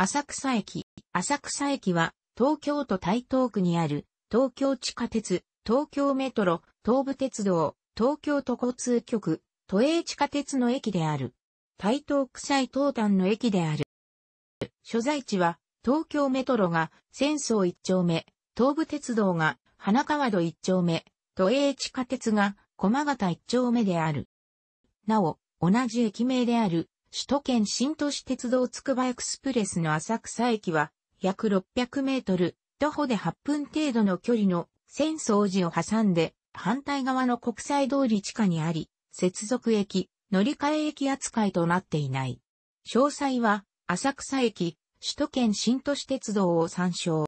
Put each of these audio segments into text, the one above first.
浅草駅。浅草駅は、東京都台東区にある、東京地下鉄、東京メトロ、東武鉄道、東京都交通局、都営地下鉄の駅である。台東区最東端の駅である。所在地は、東京メトロが、浅草一丁目、東武鉄道が、花川戸一丁目、都営地下鉄が、駒形一丁目である。なお、同じ駅名である、首都圏新都市鉄道つくばエクスプレスの浅草駅は、約600メートル、徒歩で8分程度の距離の浅草寺を挟んで、反対側の国際通り地下にあり、接続駅、乗り換え駅扱いとなっていない。詳細は、浅草駅、首都圏新都市鉄道を参照。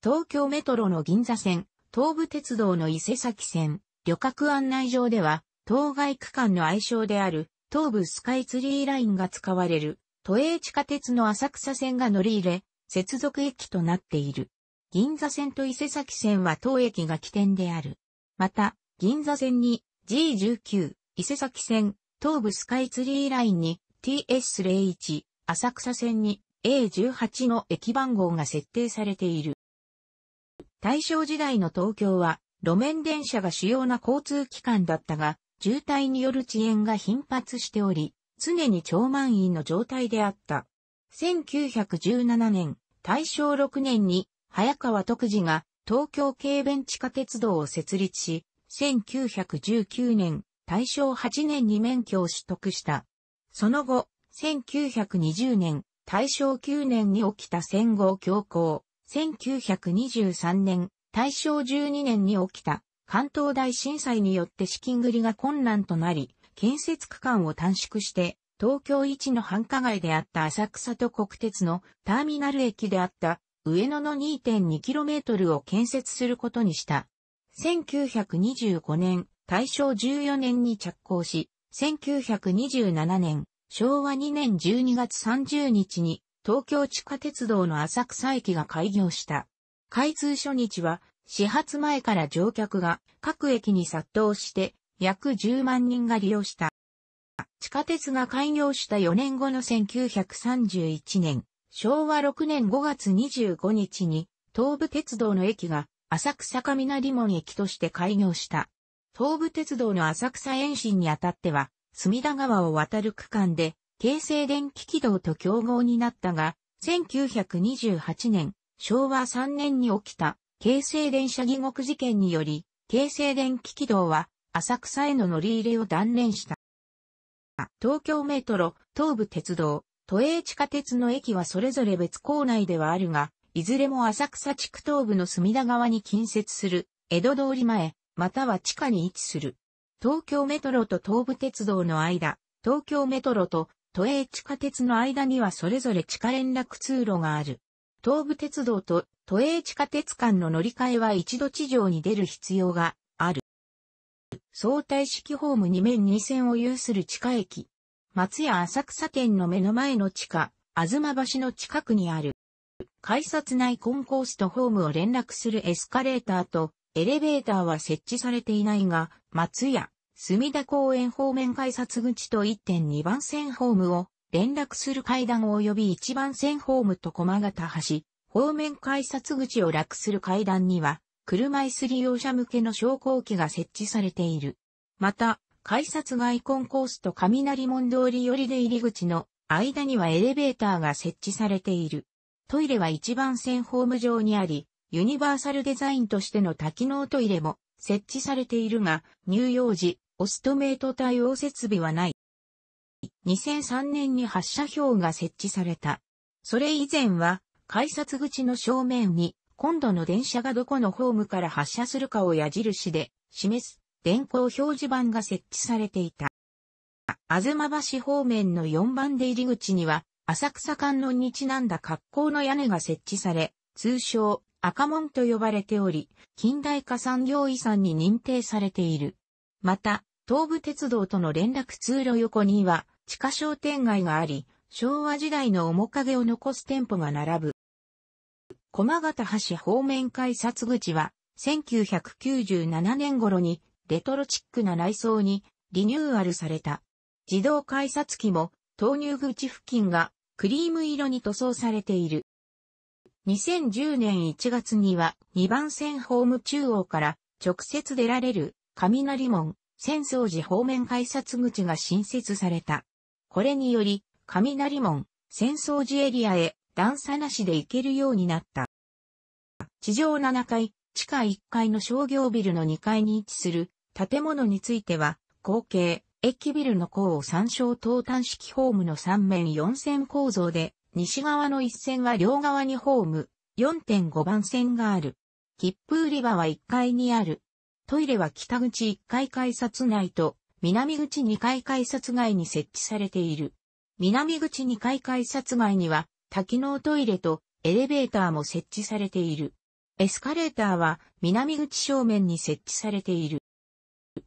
東京メトロの銀座線、東武鉄道の伊勢崎線、旅客案内上では、当該区間の愛称である、東武スカイツリーラインが使われる、都営地下鉄の浅草線が乗り入れ、接続駅となっている。銀座線と伊勢崎線は当駅が起点である。また、銀座線に G19、伊勢崎線、東武スカイツリーラインに TS01、浅草線に A18 の駅番号が設定されている。大正時代の東京は路面電車が主要な交通機関だったが、渋滞による遅延が頻発しており、常に超満員の状態であった。1917年、大正6年に、早川徳次が東京軽便地下鉄道を設立し、1919年、大正8年に免許を取得した。その後、1920年、大正9年に起きた戦後恐慌、1923年、大正12年に起きた関東大震災によって資金繰りが困難となり、建設区間を短縮して、東京一の繁華街であった浅草と国鉄のターミナル駅であった上野の 2.2km を建設することにした。1925年、大正14年に着工し、1927年、昭和2年12月30日に東京地下鉄道の浅草駅が開業した。開通初日は始発前から乗客が各駅に殺到して約10万人が利用した。地下鉄が開業した4年後の1931年、昭和6年5月25日に東武鉄道の駅が浅草雷門駅として開業した。東武鉄道の浅草延伸にあたっては、隅田川を渡る区間で、京成電気軌道と競合になったが、1928年、昭和3年に起きた京成電車疑獄事件により、京成電気軌道は浅草への乗り入れを断念した。東京メトロ、東武鉄道、都営地下鉄の駅はそれぞれ別構内ではあるが、いずれも浅草地区東部の隅田川に近接する、江戸通り前、または地下に位置する。東京メトロと東武鉄道の間、東京メトロと都営地下鉄の間にはそれぞれ地下連絡通路がある。東武鉄道と都営地下鉄間の乗り換えは一度地上に出る必要がある。相対式ホーム2面2線を有する地下駅。松屋浅草店の目の前の地下、あずま橋の近くにある。改札内コンコースとホームを連絡するエスカレーターとエレベーターは設置されていないが、松屋、墨田公園方面改札口と1.2番線ホームを連絡する階段及び1番線ホームと駒形橋、方面改札口を楽する階段には、車椅子利用者向けの昇降機が設置されている。また、改札外コンコースと雷門通り寄りで入り口の間にはエレベーターが設置されている。トイレは一番線ホーム上にあり、ユニバーサルデザインとしての多機能トイレも設置されているが、乳幼児、オストメイト対応設備はない。2003年に発射表が設置された。それ以前は、改札口の正面に、今度の電車がどこのホームから発車するかを矢印で示す電光表示板が設置されていた。あずま橋方面の4番出入り口には、浅草観音にちなんだ格好の屋根が設置され、通称赤門と呼ばれており、近代化産業遺産に認定されている。また、東武鉄道との連絡通路横には地下商店街があり、昭和時代の面影を残す店舗が並ぶ。駒形橋方面改札口は、1997年頃にレトロチックな内装にリニューアルされた。自動改札機も投入口付近がクリーム色に塗装されている。2010年1月には2番線ホーム中央から直接出られる雷門、浅草寺方面改札口が新設された。これにより、雷門、浅草寺エリアへ段差なしで行けるようになった。地上7階、地下1階の商業ビルの2階に位置する建物については、後継、駅ビルの高を参照等端式ホームの3面4線構造で、西側の1線は両側にホーム、4.5番線がある。切符売り場は1階にある。トイレは北口1階改札内と南口2階改札外に設置されている。南口2階改札外には多機能トイレとエレベーターも設置されている。エスカレーターは南口正面に設置されている。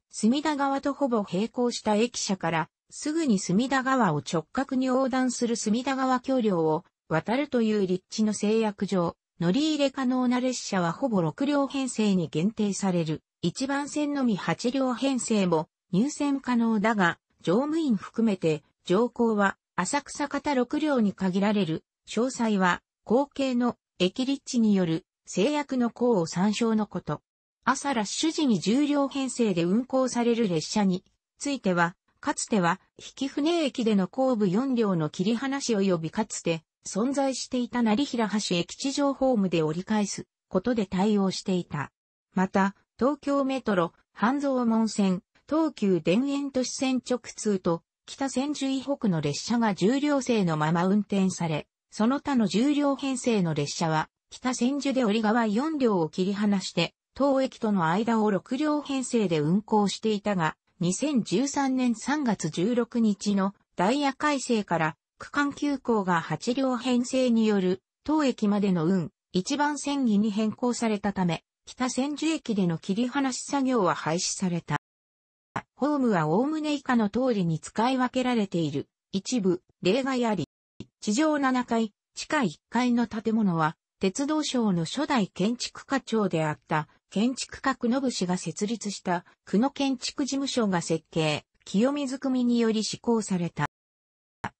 隅田川とほぼ並行した駅舎からすぐに隅田川を直角に横断する隅田川橋梁を渡るという立地の制約上、乗り入れ可能な列車はほぼ6両編成に限定される。1番線のみ8両編成も入線可能だが、乗務員含めて乗降は浅草方6両に限られる詳細は、後継の駅立地による制約の項を参照のこと。朝ラッシュ時に重量編成で運行される列車については、かつては、引船駅での後部4両の切り離し及びかつて存在していた成平橋駅地上ホームで折り返すことで対応していた。また、東京メトロ、半蔵門線、東急田園都市線直通と、北千住以北の列車が重量制のまま運転され、その他の重両編成の列車は、北千住で折り川4両を切り離して、当駅との間を6両編成で運行していたが、2013年3月16日のダイヤ改正から区間急行が8両編成による当駅までの運一番線儀に変更されたため、北千住駅での切り離し作業は廃止された。ホームはおおむね以下の通りに使い分けられている。一部、例外あり。地上7階、地下1階の建物は、鉄道省の初代建築課長であった、建築家久野氏が設立した久野建築事務所が設計、清水組により施行された。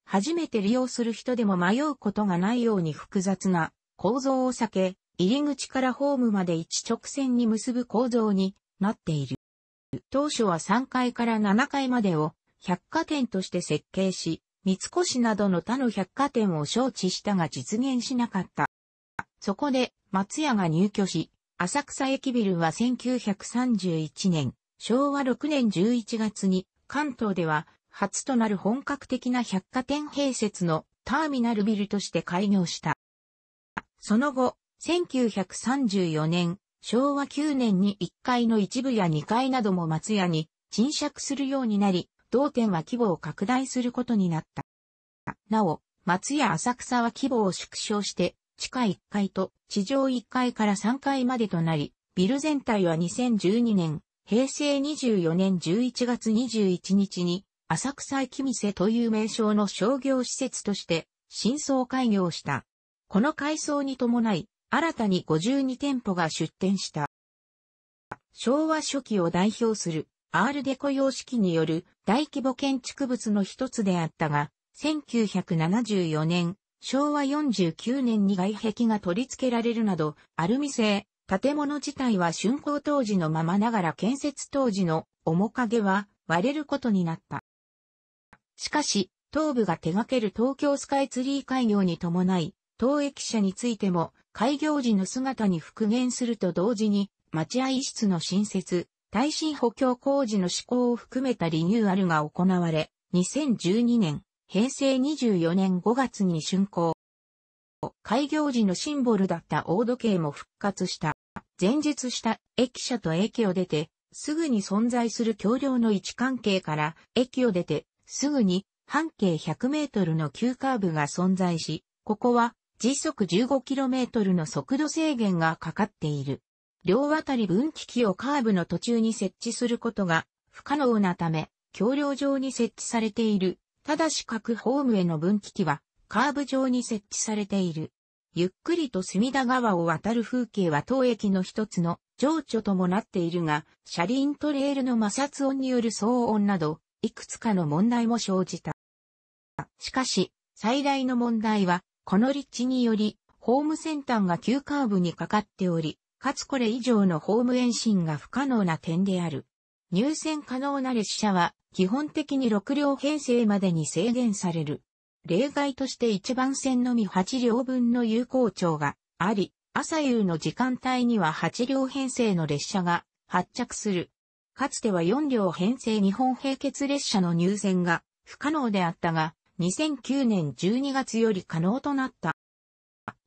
初めて利用する人でも迷うことがないように複雑な構造を避け、入り口からホームまで一直線に結ぶ構造になっている。当初は3階から7階までを百貨店として設計し、三越などの他の百貨店を招致したが実現しなかった。そこで、松屋が入居し、浅草駅ビルは1931年、昭和6年11月に、関東では、初となる本格的な百貨店併設のターミナルビルとして開業した。その後、1934年、昭和9年に1階の一部や2階なども松屋に賃借するようになり、同店は規模を拡大することになった。なお、松屋浅草は規模を縮小して、地下1階と地上1階から3階までとなり、ビル全体は2012年、平成24年11月21日に、浅草駅店という名称の商業施設として、新装開業した。この改装に伴い、新たに52店舗が出店した。昭和初期を代表するアールデコ様式による大規模建築物の一つであったが、1974年、昭和49年に外壁が取り付けられるなど、アルミ製、建物自体は竣工当時のままながら建設当時の面影は割れることになった。しかし、東部が手掛ける東京スカイツリー開業に伴い、当駅舎についても開業時の姿に復元すると同時に、待合室の新設、耐震補強工事の施行を含めたリニューアルが行われ、2012年、平成24年5月に竣工。開業時のシンボルだった大時計も復活した。前述した駅舎と駅を出て、すぐに存在する橋梁の位置関係から、駅を出て、すぐに半径100メートルの急カーブが存在し、ここは時速 15km の速度制限がかかっている。両渡り分岐器をカーブの途中に設置することが不可能なため、橋梁上に設置されている。ただし各ホームへの分岐器はカーブ上に設置されている。ゆっくりと隅田川を渡る風景は当駅の一つの情緒ともなっているが、車輪とレールの摩擦音による騒音など、いくつかの問題も生じた。しかし、最大の問題は、この立地により、ホームセンターが急カーブにかかっており、かつこれ以上のホーム延伸が不可能な点である。入線可能な列車は基本的に6両編成までに制限される。例外として1番線のみ8両分の有効長があり、朝夕の時間帯には8両編成の列車が発着する。かつては4両編成日本並結列車の入線が不可能であったが、2009年12月より可能となった。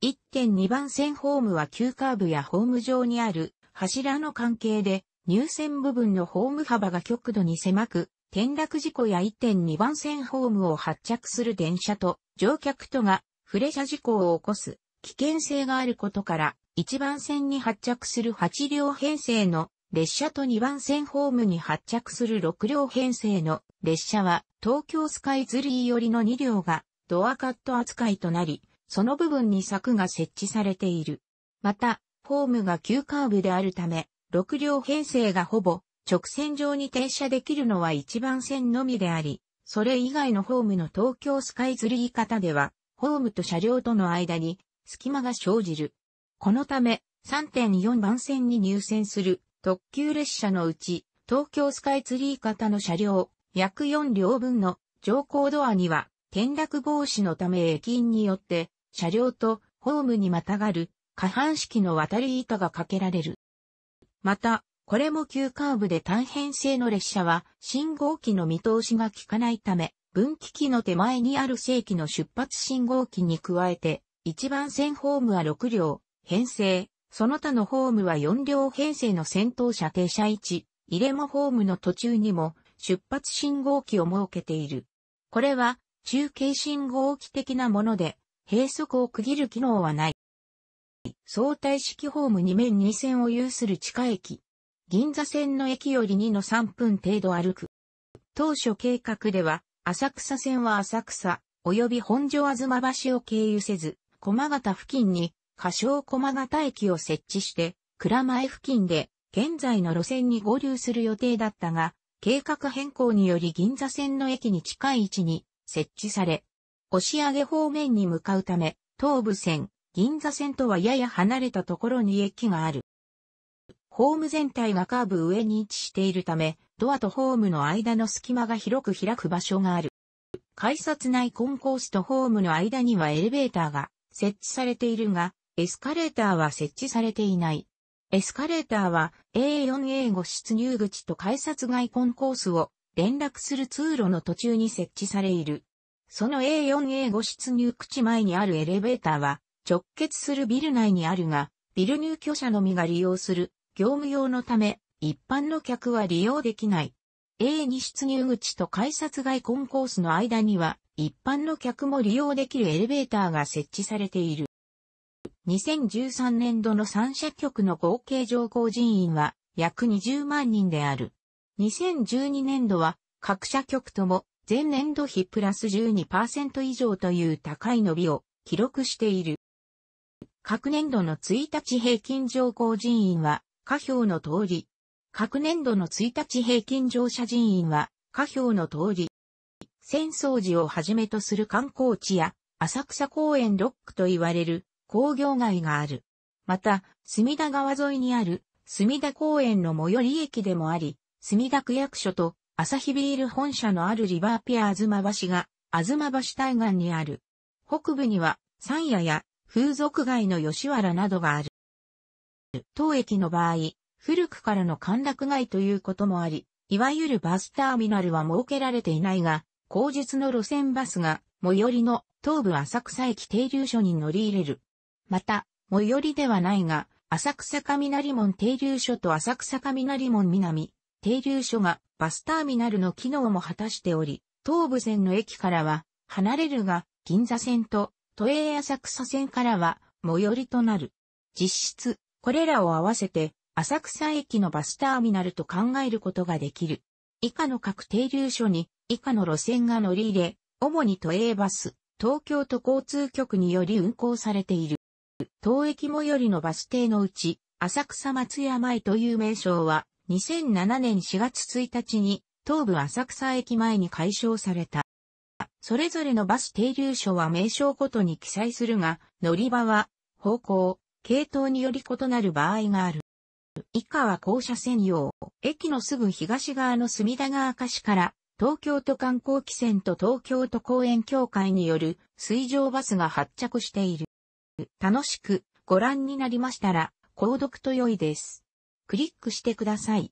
1.2番線ホームは急カーブやホーム上にある柱の関係で入線部分のホーム幅が極度に狭く、転落事故や1.2番線ホームを発着する電車と乗客とが触れ車事故を起こす危険性があることから1番線に発着する8両編成の列車と2番線ホームに発着する6両編成の列車は東京スカイツリー寄りの2両がドアカット扱いとなりその部分に柵が設置されている。また、ホームが急カーブであるため、6両編成がほぼ直線上に停車できるのは1番線のみであり、それ以外のホームの東京スカイツリー型では、ホームと車両との間に隙間が生じる。このため、3.4番線に入線する特急列車のうち、東京スカイツリー型の車両、約4両分の乗降ドアには、転落防止のため駅員によって車両とホームにまたがる下半式の渡り板がかけられる。また、これも急カーブで単編成の列車は信号機の見通しが効かないため、分岐器の手前にある正規の出発信号機に加えて、一番線ホームは6両、編成、その他のホームは4両編成の先頭車停車位置、入れもホームの途中にも出発信号機を設けている。これは中継信号機的なもので、閉塞を区切る機能はない。相対式ホーム2面2線を有する地下駅。銀座線の駅より2の3分程度歩く。当初計画では、浅草線は浅草、及び本所あずま橋を経由せず、駒形付近に、仮称駒形駅を設置して、蔵前付近で、現在の路線に合流する予定だったが、計画変更により銀座線の駅に近い位置に設置され、押上方面に向かうため、東武線、銀座線とはやや離れたところに駅がある。ホーム全体がカーブ上に位置しているため、ドアとホームの間の隙間が広く開く場所がある。改札内コンコースとホームの間にはエレベーターが設置されているが、エスカレーターは設置されていない。エスカレーターは A4A5 出入口と改札外コンコースを連絡する通路の途中に設置されいる。その A4A5 出入口前にあるエレベーターは、直結するビル内にあるが、ビル入居者のみが利用する業務用のため、一般の客は利用できない。A2 出入口と改札外コンコースの間には、一般の客も利用できるエレベーターが設置されている。2013年度の3社局の合計乗降人員は約20万人である。2012年度は各社局とも前年度比プラス12%以上という高い伸びを記録している。各年度の1日平均乗降人員は、下表の通り。各年度の1日平均乗車人員は、下表の通り。浅草寺をはじめとする観光地や、浅草公園ロックと言われる工業街がある。また、隅田川沿いにある、隅田公園の最寄り駅でもあり、墨田区役所とアサヒビール本社のあるリバーピア東橋が、東橋対岸にある。北部には、山野や風俗街の吉原などがある。当駅の場合、古くからの歓楽街ということもあり、いわゆるバスターミナルは設けられていないが、後日の路線バスが、最寄りの東部浅草駅停留所に乗り入れる。また、最寄りではないが、浅草雷門停留所と浅草雷門南、停留所がバスターミナルの機能も果たしており、東武線の駅からは離れるが、銀座線と都営浅草線からは最寄りとなる。実質、これらを合わせて浅草駅のバスターミナルと考えることができる。以下の各停留所に以下の路線が乗り入れ、主に都営バス、東京都交通局により運行されている。当駅最寄りのバス停のうち、浅草松山井という名称は、2007年4月1日に東武浅草駅前に解消された。それぞれのバス停留所は名称ごとに記載するが、乗り場は方向、系統により異なる場合がある。以下は校舎専用。駅のすぐ東側の隅田川歌市から、東京都観光汽船と東京都公園協会による水上バスが発着している。楽しくご覧になりましたら、購読と良いです。クリックしてください。